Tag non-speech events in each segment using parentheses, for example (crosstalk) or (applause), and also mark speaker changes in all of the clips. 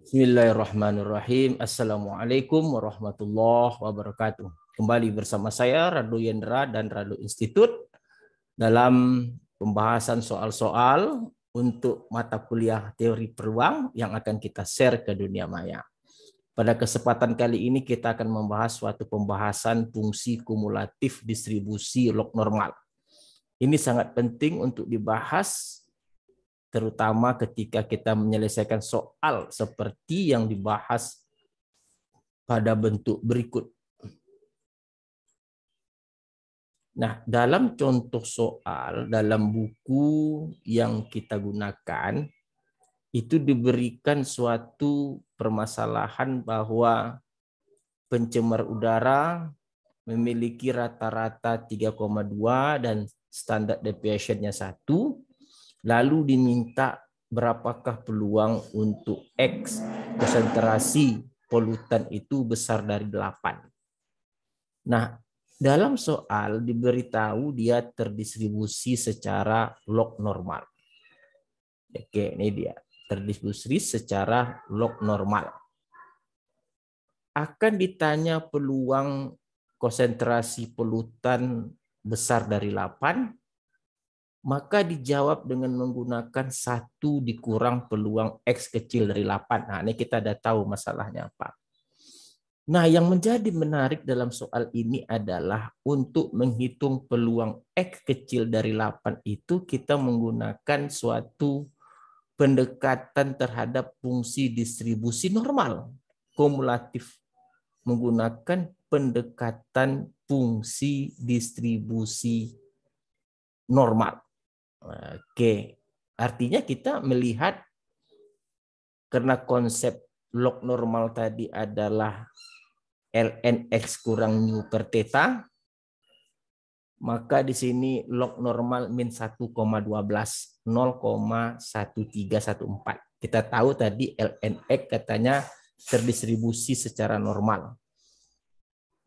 Speaker 1: Bismillahirrahmanirrahim. Assalamualaikum warahmatullahi wabarakatuh. Kembali bersama saya Radu Yendra dan Radu Institut dalam pembahasan soal-soal untuk mata kuliah teori peruang yang akan kita share ke dunia maya. Pada kesempatan kali ini kita akan membahas suatu pembahasan fungsi kumulatif distribusi log normal. Ini sangat penting untuk dibahas terutama ketika kita menyelesaikan soal seperti yang dibahas pada bentuk berikut. Nah, dalam contoh soal dalam buku yang kita gunakan itu diberikan suatu permasalahan bahwa pencemar udara memiliki rata-rata 3,2 dan standar deviation-nya 1 lalu diminta berapakah peluang untuk X konsentrasi polutan itu besar dari 8. Nah, dalam soal diberitahu dia terdistribusi secara log normal. Oke, ini dia. Terdistribusi secara log normal. Akan ditanya peluang konsentrasi polutan besar dari 8 maka dijawab dengan menggunakan satu dikurang peluang X kecil dari 8. Nah, ini kita sudah tahu masalahnya apa. Nah, yang menjadi menarik dalam soal ini adalah untuk menghitung peluang X kecil dari 8 itu kita menggunakan suatu pendekatan terhadap fungsi distribusi normal kumulatif menggunakan pendekatan fungsi distribusi normal. Oke, artinya kita melihat karena konsep log normal tadi adalah lnx kurang nu per theta, maka di sini log normal min 1,12, 0,1314. Kita tahu tadi lnx katanya terdistribusi secara normal.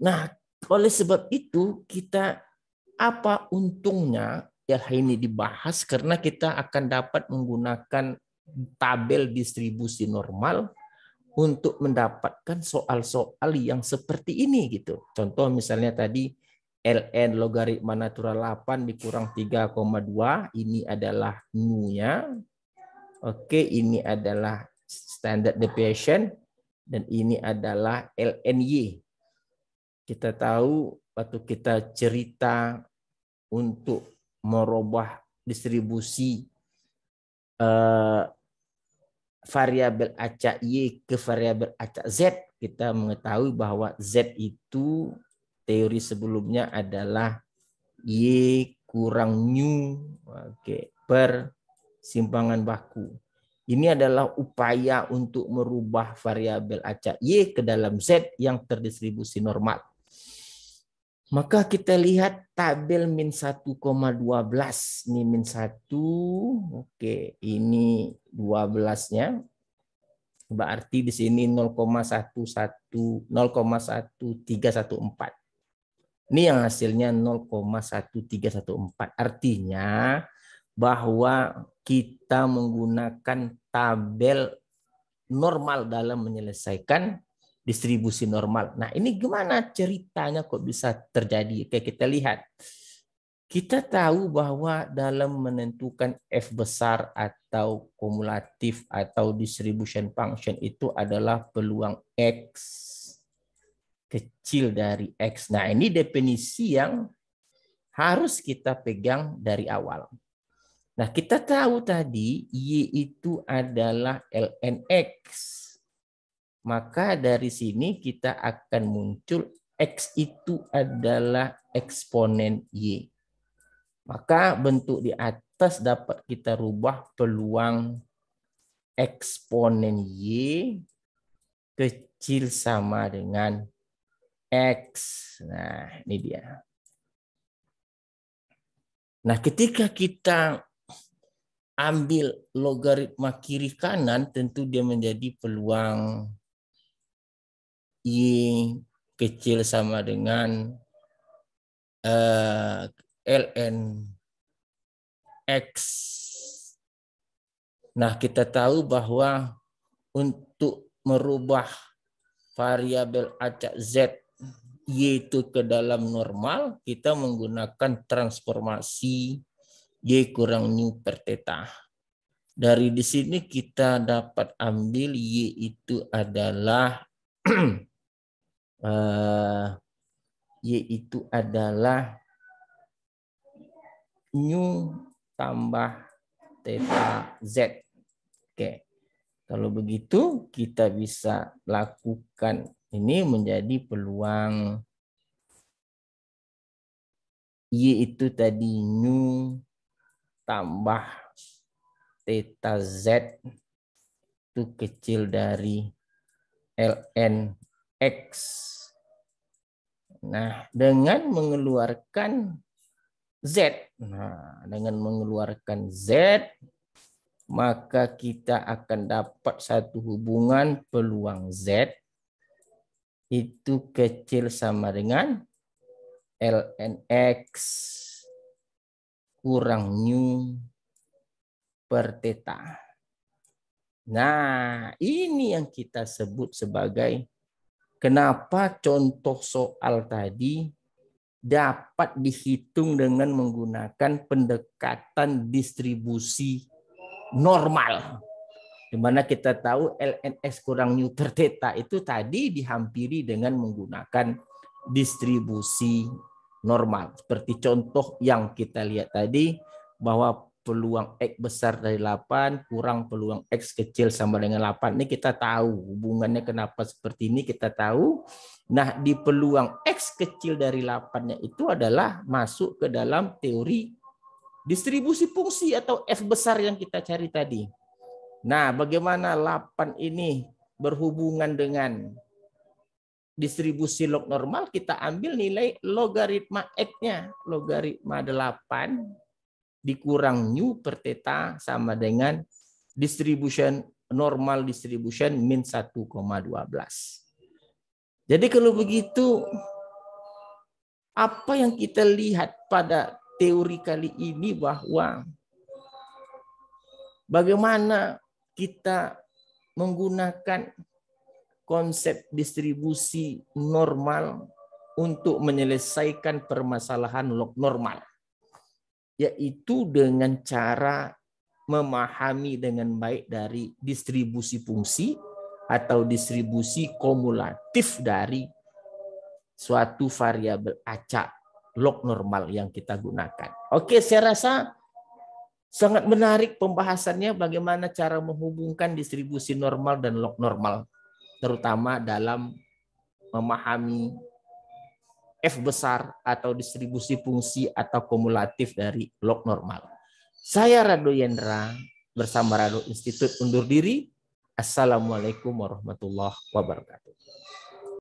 Speaker 1: Nah, oleh sebab itu kita apa untungnya ya ini dibahas karena kita akan dapat menggunakan tabel distribusi normal untuk mendapatkan soal-soal yang seperti ini gitu. Contoh misalnya tadi ln logaritma natural 8 dikurang 3,2 ini adalah mu-nya. Oke, ini adalah standard deviation dan ini adalah ln y Kita tahu waktu kita cerita untuk merubah distribusi uh, variabel acak Y ke variabel acak Z, kita mengetahui bahwa Z itu teori sebelumnya adalah Y kurang nu okay, per simpangan baku. Ini adalah upaya untuk merubah variabel acak Y ke dalam Z yang terdistribusi normal. Maka kita lihat tabel min 1,12. Ini min 1. Oke, ini 12-nya. Berarti di sini 0,11 0,1314. Ini yang hasilnya 0,1314. Artinya bahwa kita menggunakan tabel normal dalam menyelesaikan distribusi normal. Nah, ini gimana ceritanya kok bisa terjadi? Oke, kita lihat. Kita tahu bahwa dalam menentukan F besar atau kumulatif atau distribution function itu adalah peluang X kecil dari X. Nah, ini definisi yang harus kita pegang dari awal. Nah, kita tahu tadi Y itu adalah ln X maka dari sini kita akan muncul X itu adalah eksponen Y. Maka bentuk di atas dapat kita rubah peluang eksponen Y kecil sama dengan X. Nah, ini dia. Nah, ketika kita ambil logaritma kiri kanan, tentu dia menjadi peluang Y kecil sama dengan uh, ln x. Nah, kita tahu bahwa untuk merubah variabel acak z y itu ke dalam normal kita menggunakan transformasi y kurang nu per theta. Dari di sini kita dapat ambil y itu adalah (clears throat) uh, eh, itu adalah new tambah theta z. Oke. Kalau begitu kita bisa lakukan ini menjadi peluang Y itu tadi nu tambah theta Z itu kecil dari LN X. Nah, dengan mengeluarkan Z. Nah, dengan mengeluarkan Z, maka kita akan dapat satu hubungan peluang Z itu kecil sama dengan ln X kurang nu per theta. Nah, ini yang kita sebut sebagai Kenapa contoh soal tadi dapat dihitung dengan menggunakan pendekatan distribusi normal? Di mana kita tahu LNS kurang neuter theta itu tadi dihampiri dengan menggunakan distribusi normal. Seperti contoh yang kita lihat tadi bahwa peluang X besar dari 8 kurang peluang X kecil sama dengan 8. Ini kita tahu hubungannya kenapa seperti ini kita tahu. Nah di peluang X kecil dari 8 itu adalah masuk ke dalam teori distribusi fungsi atau F besar yang kita cari tadi. Nah bagaimana 8 ini berhubungan dengan distribusi log normal kita ambil nilai logaritma x-nya logaritma 8 dikurang nu per theta sama dengan distribution normal distribution min 1,12. Jadi kalau begitu apa yang kita lihat pada teori kali ini bahwa bagaimana kita menggunakan konsep distribusi normal untuk menyelesaikan permasalahan log normal yaitu dengan cara memahami dengan baik dari distribusi fungsi atau distribusi kumulatif dari suatu variabel acak log normal yang kita gunakan. Oke, saya rasa sangat menarik pembahasannya bagaimana cara menghubungkan distribusi normal dan log normal terutama dalam memahami F besar atau distribusi fungsi atau kumulatif dari log normal. Saya Rado Yendra bersama Rado Institut undur diri. Assalamualaikum warahmatullahi wabarakatuh.